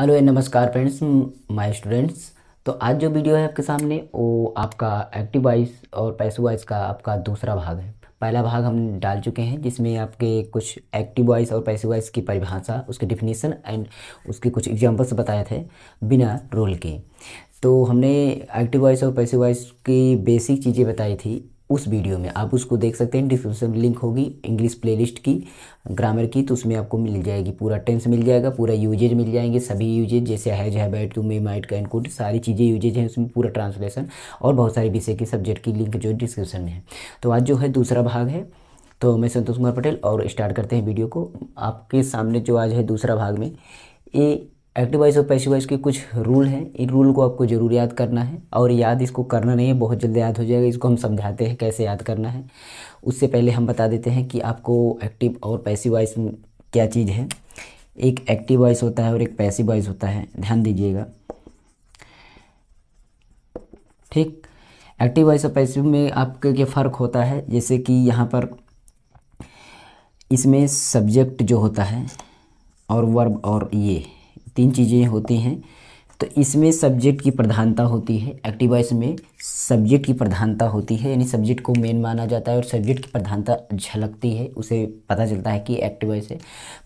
hello and नमस्कार friends my students तो आज जो वीडियो है आपके सामने वो आपका एक्टिव वाइज और पैसो वाइज का आपका दूसरा भाग है पहला भाग हम डाल चुके हैं जिसमें आपके कुछ एक्टिव वाइज और पैसिव वाइज की परिभाषा उसके डिफिनेशन एंड उसके कुछ एग्जांपल्स बताए थे बिना रोल के तो हमने एक्टिव वाइज और पैसिव वॉइस की बेसिक चीज़ें बताई थी उस वीडियो में आप उसको देख सकते हैं डिस्क्रिप्शन में लिंक होगी इंग्लिश प्लेलिस्ट की ग्रामर की तो उसमें आपको मिल जाएगी पूरा टेंस मिल जाएगा पूरा यूजेज मिल जाएंगे सभी यूजेज जैसे has bet to may might का कुड सारी चीज़ें यूजेज हैं उसमें पूरा ट्रांसलेशन और बहुत सारे विषय के सब्जेक्ट की लिंक जो डिस्क्रिप्शन में है तो आज जो है दूसरा भाग है तो मैं संतोष कुमार पटेल और स्टार्ट करते हैं वीडियो को आपके सामने जो आज है दूसरा भाग में ए एक्टिव वॉइस और पैसिव वॉइस के कुछ रूल हैं इन रूल को आपको ज़रूर याद करना है और याद इसको करना नहीं है बहुत जल्दी याद हो जाएगा इसको हम समझाते हैं कैसे याद करना है उससे पहले हम बता देते हैं कि आपको एक्टिव और पैसिव वॉइस क्या चीज़ है एक एक्टिव वॉइस होता है और एक पैसिव वॉइस होता है ध्यान दीजिएगा ठीक एक्टिव वॉइस और पैसिव में आपके के फ़र्क होता है जैसे कि यहाँ पर इसमें सब्जेक्ट जो होता है और वर्ब और ये तीन चीज़ें होती हैं तो इसमें सब्जेक्ट की प्रधानता होती है एक्टिव वॉइस में सब्जेक्ट की प्रधानता होती है यानी सब्जेक्ट को मेन माना जाता है और सब्जेक्ट की प्रधानता झलकती है उसे पता चलता है कि एक्टिव वॉइस है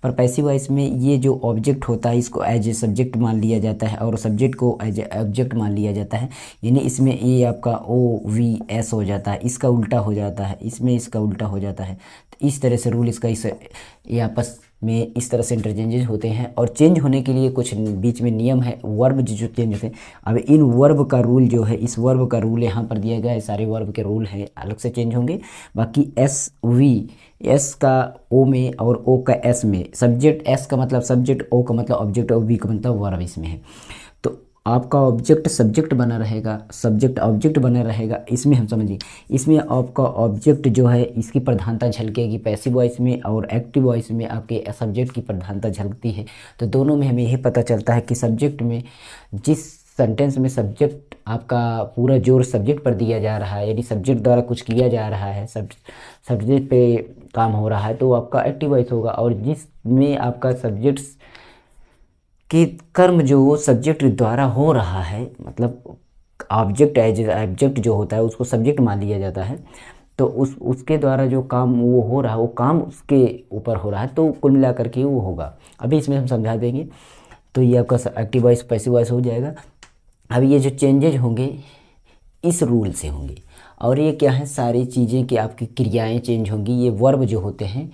पर पैसिव वॉइस में ये जो ऑब्जेक्ट होता है इसको एज ए सब्जेक्ट मान लिया जाता है और सब्जेक्ट को एज ए ऑब्जेक्ट मान लिया जाता है यानी इसमें ये आपका ओ वी एस हो जाता है इसका उल्टा हो जाता है इसमें इसका उल्टा हो जाता है तो इस तरह से रूल इसका इस ये आपस में इस तरह से इंटरचेंजेज होते हैं और चेंज होने के लिए कुछ बीच में नियम है वर्ब जो चेंज होते हैं अब इन वर्ब का रूल जो है इस वर्ब का रूल यहाँ पर दिया गया है सारे वर्ब के रूल हैं अलग से चेंज होंगे बाकी एस वी एस का ओ में और ओ का एस में सब्जेक्ट एस का मतलब सब्जेक्ट ओ का मतलब ऑब्जेक्ट और वी का मतलब वर्ब इसमें है आपका ऑब्जेक्ट सब्जेक्ट बना रहेगा सब्जेक्ट ऑब्जेक्ट बना रहेगा इसमें हम समझिए इसमें आपका ऑब्जेक्ट जो है इसकी प्रधानता झलकेगी पैसिव वॉइस में और एक्टिव वॉइस में आपके सब्जेक्ट की प्रधानता झलकती है तो दोनों में हमें यही पता चलता है कि सब्जेक्ट में जिस सेंटेंस में सब्जेक्ट आपका पूरा जोर सब्जेक्ट पर दिया जा रहा है यदि सब्जेक्ट द्वारा कुछ किया जा रहा है सब सब्जेक्ट पे काम हो रहा है तो आपका एक्टिव वॉइस होगा और जिसमें आपका सब्जेक्ट्स कि कर्म जो सब्जेक्ट द्वारा हो रहा है मतलब ऑब्जेक्ट एज ऑब्जेक्ट जो होता है उसको सब्जेक्ट मान लिया जाता है तो उस उसके द्वारा जो काम वो हो रहा है वो काम उसके ऊपर हो रहा है तो कुल मिला करके वो होगा अभी इसमें हम समझा देंगे तो ये आपका एक्टिव वॉइस पैसिव वॉइस हो जाएगा अब ये जो चेंजेज होंगे इस रूल से होंगे और ये क्या है सारी चीज़ें कि आपकी क्रियाएं चेंज होंगी ये वर्ब जो होते हैं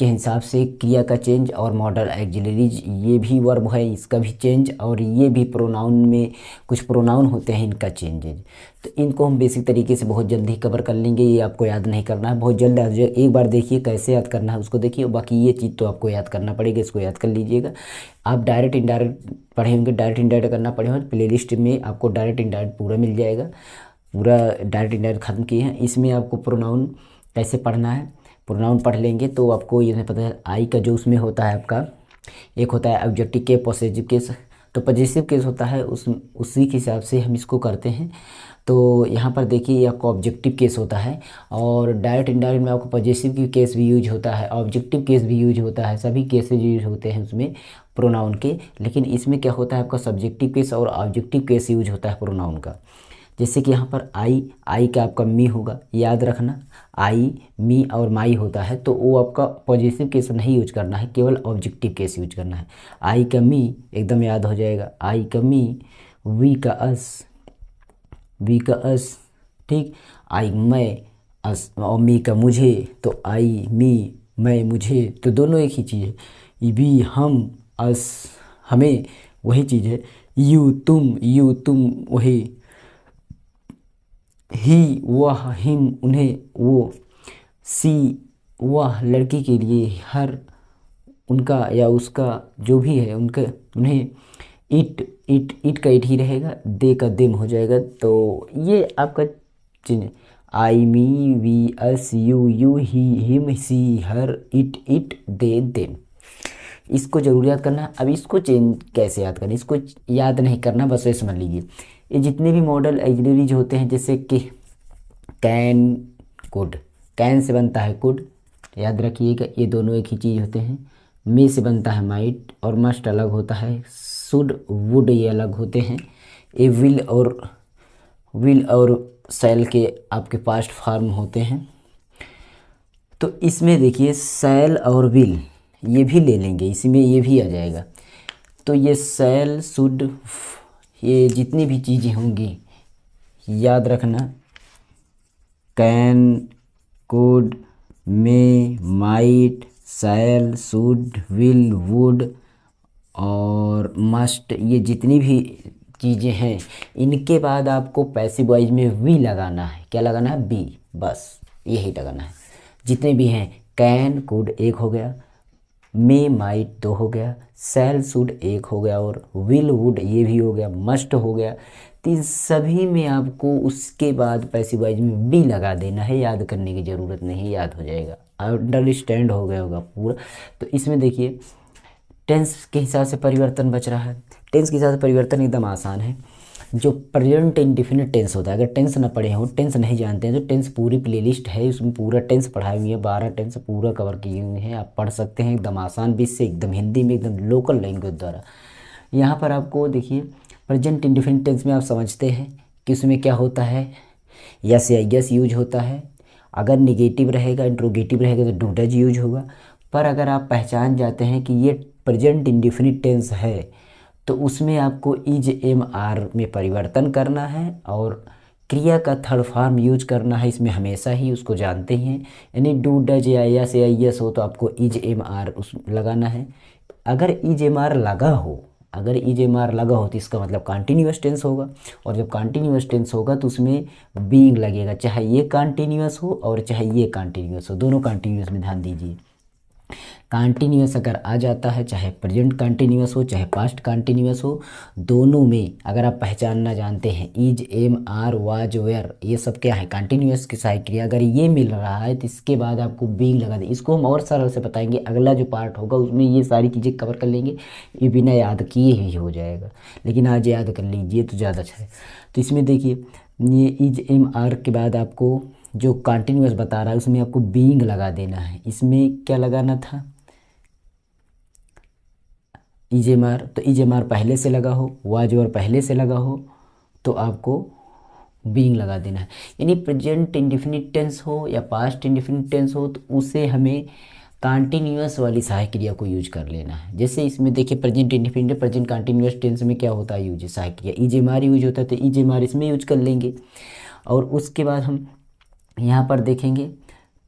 के हिसाब से क्रिया का चेंज और मॉडल एक्जिलरीज ये भी वर्ब है इसका भी चेंज और ये भी प्रोनाउन में कुछ प्रोनाउन होते हैं इनका चेंजेज तो इनको हम बेसिक तरीके से बहुत जल्द ही कवर कर लेंगे ये आपको याद नहीं करना है बहुत जल्द एक बार देखिए कैसे याद करना है उसको देखिए बाकी ये चीज़ तो आपको याद करना पड़ेगा इसको याद कर लीजिएगा आप डायरेक्ट इंडायरेक्ट पढ़े होंगे डायरेक्ट इंडायरेक्ट करना पड़े होंगे प्ले लिस्ट में आपको डायरेक्ट इंडायरेक्ट पूरा मिल जाएगा पूरा डायरेक्ट इंडायरेक्ट ख़त्म किए हैं इसमें आपको प्रोनाउन कैसे पढ़ना है प्रोनाउन पढ़ लेंगे तो आपको ये पता है आई का जो उसमें होता है आपका एक होता है ऑब्जेक्टिव के पॉजिटिव केस तो पॉजिटिव केस होता है उस उसी के हिसाब से हम इसको करते हैं तो यहाँ पर देखिए ये आपको ऑब्जेक्टिव केस होता है और डायरेक्ट इनडायरेक्ट में आपको पॉजिटिव केस भी यूज होता है ऑब्जेक्टिव केस भी यूज होता है सभी केसेज यूज होते हैं उसमें प्रोनाउन के लेकिन इसमें क्या होता है आपका सब्जेक्टिव केस और ऑब्जेक्टिव केस यूज होता है प्रोनाउन का जैसे कि यहाँ पर आई आई का आपका मी होगा याद रखना आई मी और माई होता है तो वो आपका पॉजिटिव केस नहीं यूज करना है केवल ऑब्जेक्टिव केस यूज करना है आई का मी एकदम याद हो जाएगा आई का मी वी का अस वी का अस ठीक आई मैं अस और मी का मुझे तो आई मी मैं मुझे तो दोनों एक ही चीज़ है वी हम अस हमें वही चीज़ है यू तुम यू तुम वही ही वह हिम उन्हें वो सी वह लड़की के लिए हर उनका या उसका जो भी है उनका उन्हें इट इट इट का इट ही रहेगा दे का दिम हो जाएगा तो ये आपका चिन्ह I me we us you you he him she her it it they them इसको जरूर याद करना अब इसको चेंज कैसे याद करना इसको याद नहीं करना बस ये समझ लीजिए ये जितने भी मॉडल एग्रीज होते हैं जैसे कि कैन कुड कैन से बनता है कुड याद रखिएगा ये दोनों एक ही चीज़ होते हैं मे से बनता है माइट और मस्ट अलग होता है सुड वुड ये अलग होते हैं ये विल और विल और सेल के आपके पास्ट फार्म होते हैं तो इसमें देखिए सेल और विल ये भी ले लेंगे इसी में ये भी आ जाएगा तो ये सेल सुड ये जितनी भी चीज़ें होंगी याद रखना can could may might shall should will would और मस्ट ये जितनी भी चीज़ें हैं इनके बाद आपको पैसे वाइज में वी लगाना है क्या लगाना है बी बस यही लगाना है जितने भी हैं कैन कुड एक हो गया मे माइट दो हो गया सेल सुड एक हो गया और विल वुड ये भी हो गया मस्ट हो गया तो इन सभी में आपको उसके बाद वाइज में बी लगा देना है याद करने की ज़रूरत नहीं याद हो जाएगा अंडरस्टैंड हो गया होगा पूरा तो इसमें देखिए टेंस के हिसाब से परिवर्तन बच रहा है टेंस के हिसाब से परिवर्तन एकदम आसान है जो प्रेजेंट इंडिफिनिट टेंस होता है अगर टेंस ना पढ़े हो टेंस नहीं जानते हैं तो टेंस पूरी प्लेलिस्ट है उसमें पूरा टेंस पढ़ाए हुए हैं बारह टेंस पूरा कवर किए हुए हैं आप पढ़ सकते हैं एकदम आसान भी इससे एकदम हिंदी में एकदम लोकल लैंग्वेज द्वारा यहाँ पर आपको देखिए प्रेजेंट इंडिफिनिट टेंस में आप समझते हैं कि उसमें क्या होता है यस या यस यूज होता है अगर निगेटिव रहेगा इंट्रोगेटिव रहेगा तो डू डज यूज होगा पर अगर आप पहचान जाते हैं कि ये प्रेजेंट इंडिफिनिट टेंस है तो उसमें आपको इज एम आर में परिवर्तन करना है और क्रिया का थर्ड फॉर्म यूज करना है इसमें हमेशा ही उसको जानते ही हैं यानी डू डज या या आई एस हो तो आपको इज एम आर उस लगाना है अगर इज एम आर लगा हो अगर इज एम आर लगा हो तो इसका मतलब कॉन्टीन्यूस टेंस होगा और जब कॉन्टीन्यूस टेंस होगा तो उसमें बीइंग लगेगा चाहे ये कॉन्टीन्यूस हो और चाहे ये कॉन्टीन्यूस हो दोनों कॉन्टीन्यूस में ध्यान दीजिए कॉन्टीन्यूस अगर आ जाता है चाहे प्रेजेंट कंटिन्यूस हो चाहे पास्ट कॉन्टीन्यूस हो दोनों में अगर आप पहचानना जानते हैं is am are was were ये सब क्या है कॉन्टीन्यूस की सहायक क्रिया अगर ये मिल रहा है तो इसके बाद आपको बींग लगा दें इसको हम और सरल से बताएंगे अगला जो पार्ट होगा उसमें ये सारी चीज़ें कवर कर लेंगे ये बिना याद किए ही हो जाएगा लेकिन आज याद कर लीजिए तो ज़्यादा अच्छा है तो इसमें देखिए ये इज एम आर के बाद आपको जो कॉन्टीन्यूस बता रहा है उसमें आपको बींग लगा देना है इसमें क्या लगाना था इजेमार e तो इजेमार e पहले से लगा हो वाजोर पहले से लगा हो तो आपको बींग लगा देना है यानी प्रेजेंट इंडिफिनिट टेंस हो या पास्ट इंडिफिनिट टेंस हो तो उसे हमें कॉन्टीन्यूस वाली सहायक क्रिया को यूज कर लेना है जैसे इसमें देखिए present indefinite present continuous tense में क्या होता है यूज सहायक क्रिया ई e जे मार यूज होता है तो ई जे मार इसमें यूज कर लेंगे और उसके बाद हम यहाँ पर देखेंगे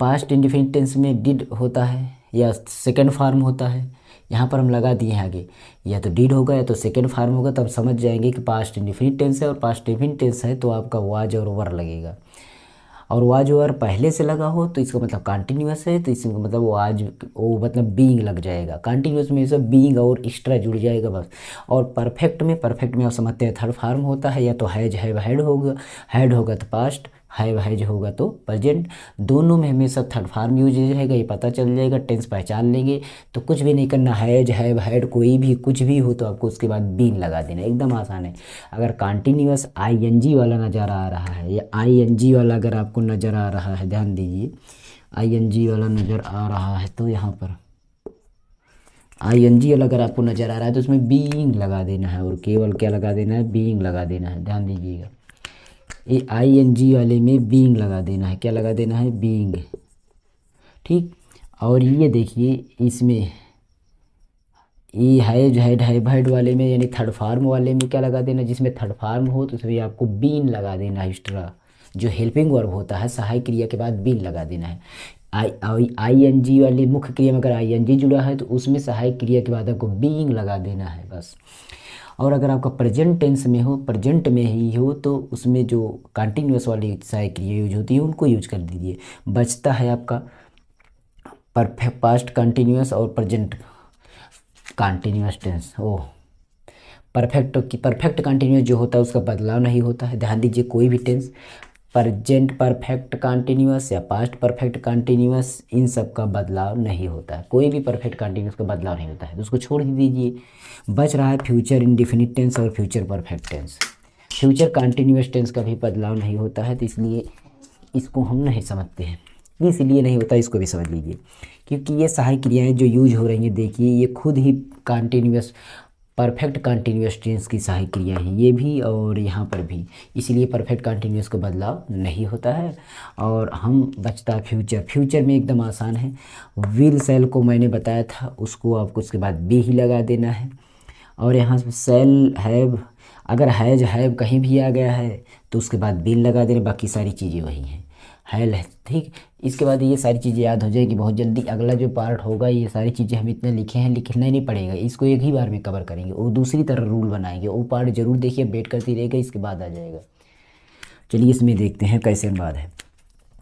पास्ट इंडिफिनिट टेंस में डिड होता है या सेकेंड फार्म होता है यहाँ पर हम लगा दिए हैं आगे या तो डिड होगा या तो सेकेंड फार्म होगा तो हम समझ जाएंगे कि पास्ट इंडिफिनिट टेंस है और पास्ट इंडिफिनिट टेंस है तो आपका वाज और वर लगेगा और वाज ओवर पहले से लगा हो तो इसका मतलब कॉन्टिन्यूस है तो इसका मतलब वाज वो मतलब बीइंग लग जाएगा कॉन्टिन्यूस में सब बीइंग और एक्स्ट्रा जुड़ जाएगा बस और परफेक्ट में परफेक्ट में आप समझते हैं थर्ड फार्म होता है या तो हैज हैव हैड होगा हैड होगा तो पास्ट है हैज होगा तो प्रजेंट दोनों में हमेशा थर्ड फार्म यूज रहेगा ये पता चल जाएगा टेंस पहचान लेंगे तो कुछ भी नहीं करना हैज हैव हैड कोई भी कुछ भी हो तो आपको उसके बाद बीन लगा देना एकदम आसान है अगर कॉन्टीन्यूस आई वाला नज़र आ रहा है या आई वाला अगर आपको नज़र आ रहा है ध्यान दीजिए आई वाला नज़र आ रहा है तो यहाँ पर आई एन जी अगर आपको नज़र आ रहा है तो उसमें बीइंग लगा देना है और केवल क्या लगा देना है बीइंग लगा देना है ध्यान दीजिएगा ये आई एन जी वाले में बींग लगा देना है क्या लगा देना है बींग ठीक और ये देखिए इसमें ई हैज हैड हैड वाले में यानी थर्ड फार्म वाले में क्या लगा देना जिसमें थर्ड फार्म हो तो उसमें आपको बीन लगा देना है एक्स्ट्रा जो हेल्पिंग वर्ब होता है सहायक क्रिया के बाद बीन लगा देना है आई आई आई एन जी वाली मुख्य क्रिया में अगर आई एन जी जुड़ा है तो उसमें सहायक क्रिया के बाद आपको बीइंग लगा देना है बस और अगर आपका प्रेजेंट टेंस में हो प्रेजेंट में ही हो तो उसमें जो कंटिन्यूस वाली क्रिया यूज होती है उनको यूज कर दीजिए बचता है आपका परफेक्ट पास्ट कंटिन्यूस और present continuous tense oh perfect perfect continuous जो होता है उसका बदलाव नहीं होता है ध्यान दीजिए कोई भी टेंस प्रजेंट परफेक्ट कॉन्टीन्यूस या पास्ट परफेक्ट कॉन्टीन्यूस इन सब का बदलाव नहीं होता है कोई भी परफेक्ट कॉन्टीन्यूस का बदलाव नहीं होता है तो उसको छोड़ ही दीजिए बच रहा है फ्यूचर इनडिफिनिट टेंस और future perfect tense future continuous tense का भी बदलाव नहीं होता है तो इसलिए इसको हम नहीं समझते हैं इसलिए नहीं होता इसको भी समझ लीजिए क्योंकि ये सहायक क्रियाएँ जो यूज हो रही हैं देखिए ये खुद ही कॉन्टीन्यूस परफेक्ट कंटिन्यूस टेंस की सहायक क्रिया है ये भी और यहाँ पर भी इसीलिए परफेक्ट कंटिन्यूस का बदलाव नहीं होता है और हम बचता फ्यूचर फ्यूचर में एकदम आसान है विल सेल को मैंने बताया था उसको आपको उसके बाद बी ही लगा देना है और यहाँ सेल हैव अगर हैज हैव कहीं भी आ गया है तो उसके बाद बिल लगा देना बाकी सारी चीज़ें वही हैं हैल है ठीक इसके बाद ये सारी चीज़ें याद हो जाएगी बहुत जल्दी अगला जो पार्ट होगा ये सारी चीज़ें हम इतने लिखे हैं लिखना ही नहीं पड़ेगा इसको एक ही बार में कवर करेंगे और दूसरी तरह रूल बनाएंगे वो पार्ट जरूर देखिए वेट करती रहेगा इसके बाद आ जाएगा चलिए इसमें देखते हैं कैसे अनुवाद है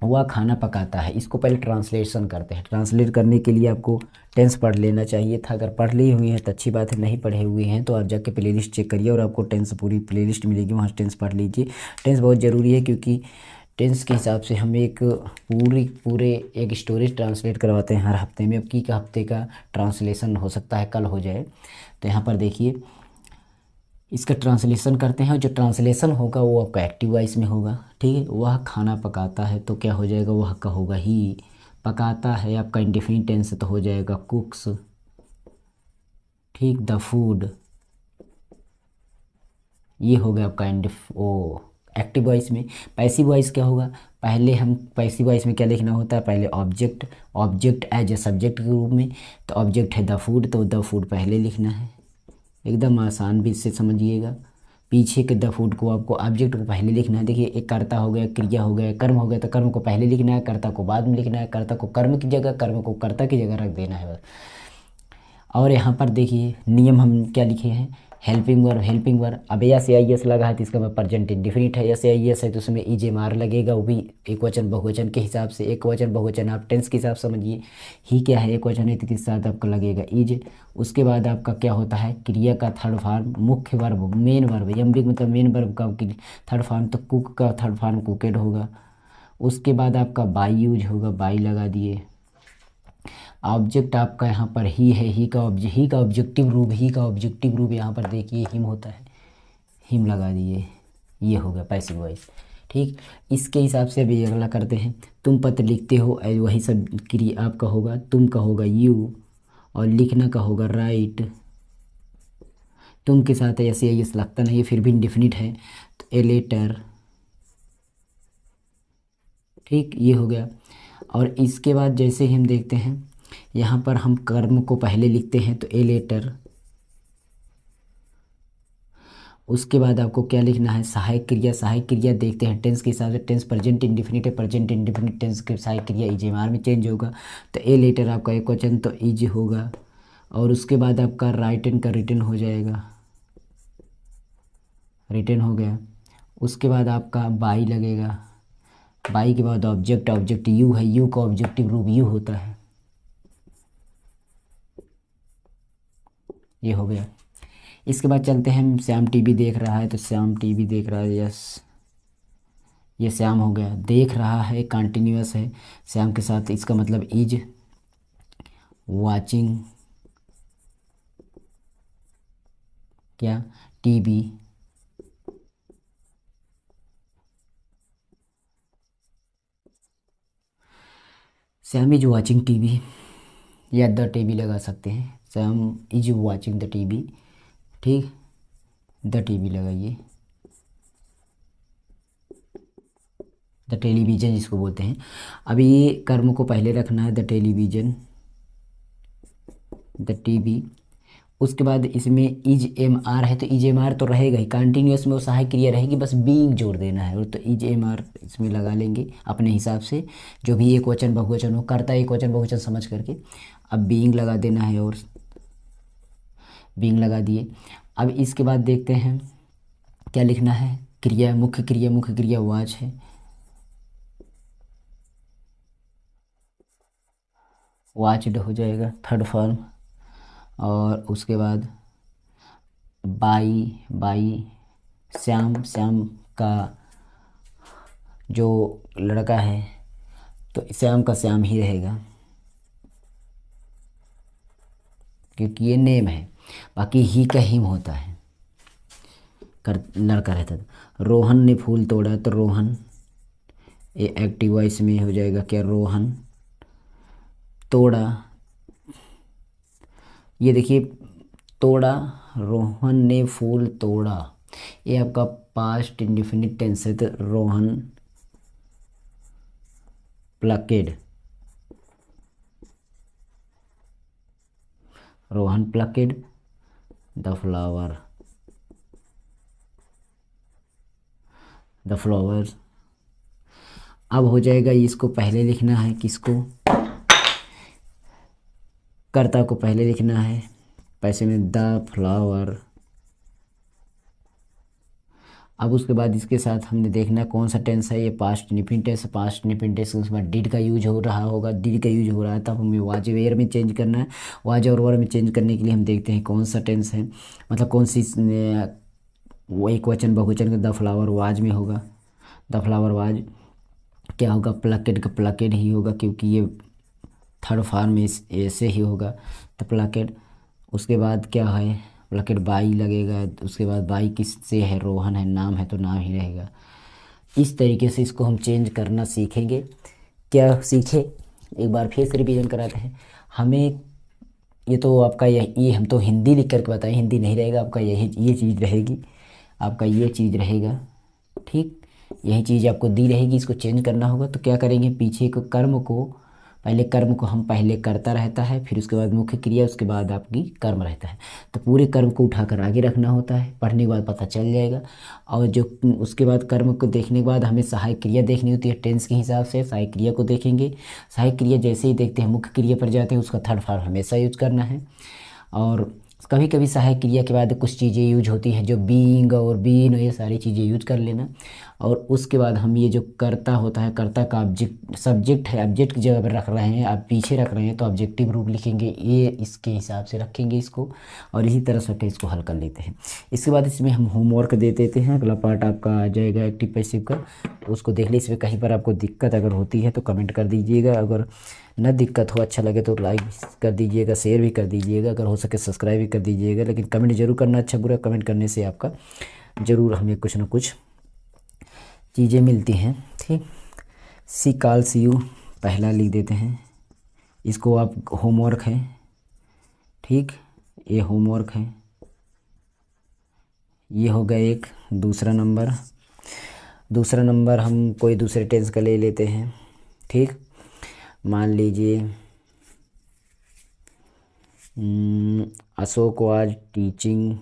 वह खाना पकाता है इसको पहले ट्रांसलेशन करते हैं ट्रांसलेट करने के लिए आपको टेंस पढ़ लेना चाहिए था अगर पढ़ ली हुई है तो अच्छी बात है नहीं पढ़े हुए हैं तो आप जाके प्लेलिस्ट चेक करिए और आपको टेंस पूरी प्लेलिस्ट मिलेगी वहाँ टेंस पढ़ लीजिए टेंस बहुत ज़रूरी है क्योंकि टेंस के हिसाब से हम एक पूरी पूरे एक स्टोरेज ट्रांसलेट करवाते हैं हर हफ्ते में अब की का हफ्ते का ट्रांसलेशन हो सकता है कल हो जाए तो यहाँ पर देखिए इसका ट्रांसलेशन करते हैं जो ट्रांसलेशन होगा वो आपका एक्टिव वाइस में होगा ठीक है वह खाना पकाता है तो क्या हो जाएगा वह का होगा ही पकाता है आपका इंडिफिनिट टेंस तो हो जाएगा कुक्स ठीक द फूड ये हो गया आपका इंडिफ ओ एक्टिव वॉइस में पैसिव वॉइस क्या होगा पहले हम पैसिव वॉइस में क्या लिखना होता है पहले object object as a subject के रूप में तो ऑब्जेक्ट है द फूड तो द फूड पहले लिखना है एकदम आसान भी इससे समझिएगा पीछे के द फूड को आपको ऑब्जेक्ट को पहले लिखना है देखिए एक कर्ता हो गया क्रिया हो गया कर्म हो गया तो कर्म को पहले लिखना है कर्ता को बाद में लिखना है कर्ता को कर्म की जगह कर्म को कर्ता की जगह रख देना है और यहाँ पर देखिए नियम हम क्या लिखे हैं हेल्पिंग वर्ब हेल्पिंग वर्ब अब या से आई एस लगा है तो इसका मैं प्रजेंट डिफिनिट है से आई एस है तो उसमें ई e जे मार लगेगा वो भी एक वचन बहुवचन के हिसाब से एक वचन बहुवचन आप टेंस के हिसाब समझिए ही क्या है एक वचन है तो किस साथ आपका लगेगा ई e जे उसके बाद आपका क्या होता है क्रिया का थर्ड फॉर्म मुख्य वर्ब मेन वर्ब यम्बिक मतलब मेन वर्ब का थर्ड फॉर्म तो कुक का थर्ड फॉर्म कुकेड होगा उसके बाद आपका बाई यूज होगा बाई लगा दिए ऑब्जेक्ट आपका यहाँ पर ही है ही का ऑब्जेक्ट ही का ऑब्जेक्टिव रूप ही का ऑब्जेक्टिव रूप यहाँ पर देखिए हिम होता है हिम लगा दिए ये हो गया पैसिव वॉइस ठीक इसके हिसाब से अभी अगला करते हैं तुम पत्र लिखते हो वही सब क्रिया आपका होगा तुम का होगा यू और लिखना का होगा राइट तुम के साथ ऐसे एस लगता नहीं है फिर भी इंडिफिनिट है तो ए लेटर ठीक ये हो गया और इसके बाद जैसे ही हम देखते हैं यहाँ पर हम कर्म को पहले लिखते हैं तो ए लेटर उसके बाद आपको क्या लिखना है सहायक क्रिया सहायक क्रिया देखते हैं टेंस के हिसाब से टेंस प्रेजेंट इंडिफिनिट है प्रेजेंट इंडिफिनिट टेंस के सहायक क्रिया ई एम आर में चेंज होगा तो ए लेटर आपका एक क्वेश्चन तो ईज होगा और उसके बाद आपका राइट एंड का रिटर्न हो जाएगा रिटर्न हो गया उसके बाद आपका बाई लगेगा बाई के बाद ऑब्जेक्ट ऑब्जेक्ट यू है यू का ऑब्जेक्टिव रूप यू होता है ये हो गया इसके बाद चलते हैं श्याम टीवी देख रहा है तो श्याम टीवी देख रहा है यस ये श्याम हो गया देख रहा है कंटिन्यूस है श्याम के साथ इसका मतलब इज वाचिंग क्या TV Sam is watching V या द टी वी लगा सकते हैं Sam is watching the T V ठीक द टी वी लगाइए द टेलीविज़न जिसको बोलते हैं अब ये कर्म को पहले रखना है the television the T V उसके बाद इसमें इज एम आर है तो इज एम आर तो रहेगा ही कंटिन्यूस में वो सहायक क्रिया रहेगी बस बीइंग जोड़ देना है और तो इज एम आर इसमें लगा लेंगे अपने हिसाब से जो भी एक वचन बहुवचन हो करता एक वचन बहुवचन समझ करके अब बीइंग लगा देना है और बीइंग लगा दिए अब इसके बाद देखते हैं क्या लिखना है क्रिया मुख्य क्रिया मुख्य क्रिया वाच है वाचड हो जाएगा थर्ड फॉर्म और उसके बाद बाई बाई श्याम श्याम का जो लड़का है तो श्याम का श्याम ही रहेगा क्योंकि ये नेम है बाकी ही का हिम होता है कर लड़का रहता था रोहन ने फूल तोड़ा तो रोहन ये वॉइस इसमें हो जाएगा क्या रोहन तोड़ा ये देखिए तोड़ा रोहन ने फूल तोड़ा ये आपका पास्ट इंडिफिनिट टेंस है तो Rohan plucked Rohan plucked the flower the flower अब हो जाएगा इसको पहले लिखना है किसको कर्ता को पहले लिखना है पैसे में द फ्लावर अब उसके बाद इसके साथ हमने देखना कौन सा टेंस है ये पास्ट निपिन टेंस पास्ट निपिन टेंस के बाद डिड का यूज हो रहा होगा डिड का यूज हो रहा है तब हमें वाज वेयर में चेंज करना है वाज और वर में चेंज करने के लिए हम देखते हैं कौन सा टेंस है मतलब कौन सी वो एक वचन बहुवचन का द फ्लावर वाज में होगा द फ्लावर वाज क्या होगा प्लकेट का प्लकेट ही होगा क्योंकि ये थर्ड फार्म ऐसे ही होगा तो प्लाकेट उसके बाद क्या है प्लाकेट बाई लगेगा उसके बाद बाई किस से है रोहन है नाम है तो नाम ही रहेगा इस तरीके से इसको हम चेंज करना सीखेंगे क्या सीखे एक बार फिर से रिविजन कराते हैं हमें ये तो आपका यह ये हम तो हिंदी लिख करके बताएं हिंदी नहीं रहेगा आपका यही ये चीज़ रहेगी आपका ये चीज़ रहेगा ठीक यही चीज़ आपको दी रहेगी इसको चेंज करना होगा तो क्या करेंगे पीछे को कर्म को पहले कर्म को हम पहले करता रहता है फिर उसके बाद मुख्य क्रिया उसके बाद आपकी कर्म रहता है तो पूरे कर्म को उठाकर आगे रखना होता है पढ़ने के बाद पता चल जाएगा और जो उसके बाद कर्म को देखने के बाद हमें सहायक क्रिया देखनी होती है टेंस के हिसाब से सहायक क्रिया को देखेंगे सहायक क्रिया जैसे ही देखते हैं मुख्य क्रिया पर जाते हैं उसका थर्ड फॉर्म हमेशा यूज करना है और कभी कभी सहायक क्रिया के बाद कुछ चीज़ें यूज होती हैं जो बींग और बीन ये सारी चीज़ें यूज कर लेना और उसके बाद हम ये जो करता होता है करता का ऑब्जेक्ट सब्जेक्ट है ऑब्जेक्ट की जगह पर रख रहे हैं आप पीछे रख रहे हैं तो ऑब्जेक्टिव रूप लिखेंगे ये इसके हिसाब से रखेंगे इसको और इसी तरह से इसको हल कर लेते हैं इसके बाद इसमें हम होमवर्क दे देते हैं अगला पार्ट आपका आ जाएगा एक्टिव पैसिव का उसको देख लीजिए इसमें कहीं पर आपको दिक्कत अगर होती है तो कमेंट कर दीजिएगा अगर न दिक्कत हो अच्छा लगे तो लाइक कर दीजिएगा शेयर भी कर दीजिएगा अगर हो सके सब्सक्राइब भी कर दीजिएगा लेकिन कमेंट जरूर करना अच्छा बुरा कमेंट करने से आपका ज़रूर हमें कुछ ना कुछ चीज़ें मिलती हैं ठीक सी काल सी यू पहला लिख देते हैं इसको आप होमवर्क है ठीक ये होमवर्क है ये हो गया एक दूसरा नंबर दूसरा नंबर हम कोई दूसरे टेंस का ले लेते हैं ठीक मान लीजिए Ashok was teaching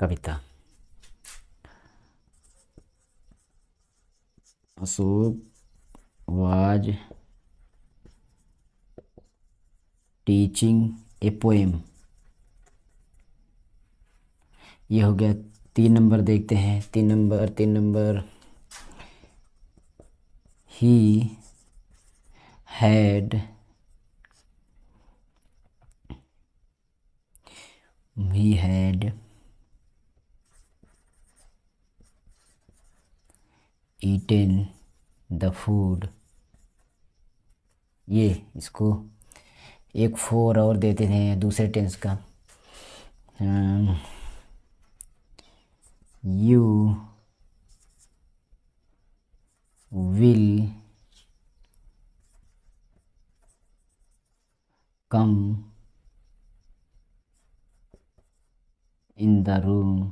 Kavita Ashok was teaching a poem ये हो गया तीन नंबर देखते हैं तीन नंबर तीन नंबर he had he had eaten the food ये इसको एक फोर और देते थे दूसरे टेंस का you will come in the room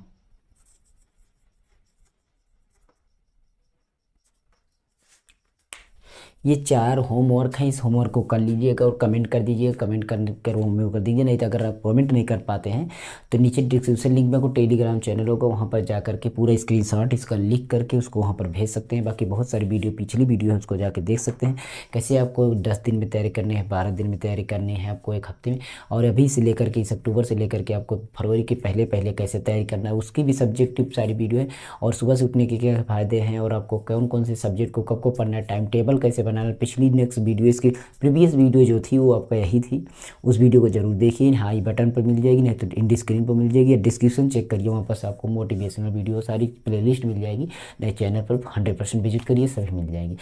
ये चार होमवर्क हैं इस होमवर्क को कर लीजिएगा और कमेंट कर दीजिए कमेंट कर कर होमवर्क कर दीजिए नहीं तो अगर आप कमेंट नहीं कर पाते हैं तो नीचे डिस्क्रिप्शन लिंक में आपको टेलीग्राम चैनल होगा वहाँ पर जा करके पूरा स्क्रीनशॉट इसका लिख करके उसको वहाँ पर भेज सकते हैं बाकी बहुत सारी वीडियो पिछली वीडियो है उसको जाके देख सकते हैं कैसे आपको दस दिन में तैयारी करनी है बारह दिन में तैयारी करनी है आपको एक हफ्ते में और अभी से लेकर के इस अक्टूबर से लेकर के आपको फरवरी के पहले पहले कैसे तैयारी करना है उसकी भी सब्जेक्टिव सारी वीडियो है और सुबह से उठने के क्या फ़ायदे हैं और आपको कौन कौन से सब्जेक्ट को कब को पढ़ना है टाइम टेबल कैसे बनाना पिछली नेक्स्ट वीडियो इसकी प्रीवियस वीडियो जो थी वो आपका यही थी उस वीडियो को जरूर देखिए हाँ ये बटन पर मिल जाएगी नहीं तो इंडी स्क्रीन पर मिल जाएगी या डिस्क्रिप्शन चेक करिए वहाँ पर आपको मोटिवेशनल वीडियो सारी प्लेलिस्ट मिल जाएगी नए चैनल पर हंड्रेड परसेंट विजिट करिए सभी मिल जाएंगी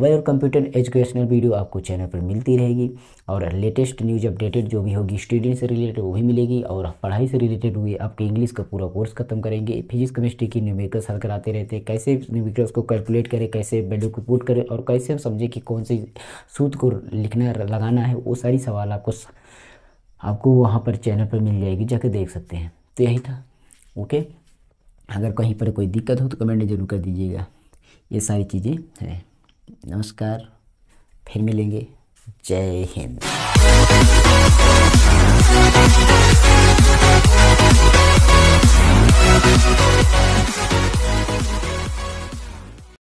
वेल और कंप्यूटर एजुकेशनल वीडियो आपको चैनल पर मिलती रहेगी और लेटेस्ट न्यूज़ अपडेटेड जो भी होगी स्टूडेंट से रिलेटेड वो भी मिलेगी और पढ़ाई से रिलेटेड हुए आपके इंग्लिश का पूरा कोर्स खत्म करेंगे फिजिक्स केमिस्ट्री की न्यूमिकल्स हल कराते रहते हैं कैसे न्यूमेरिकल्स को कैलकुलेट करें कैसे वैल्यू को पुट करें और कैसे हम समझें कि कौन सी सूद को लिखना लगाना है वो सारी सवाल आपको आपको वहाँ पर चैनल पर मिल जाएगी जाके देख सकते हैं तो यही था ओके अगर कहीं पर कोई दिक्कत हो तो कमेंट जरूर कर दीजिएगा ये सारी चीज़ें हैं नमस्कार फिर मिलेंगे जय हिंद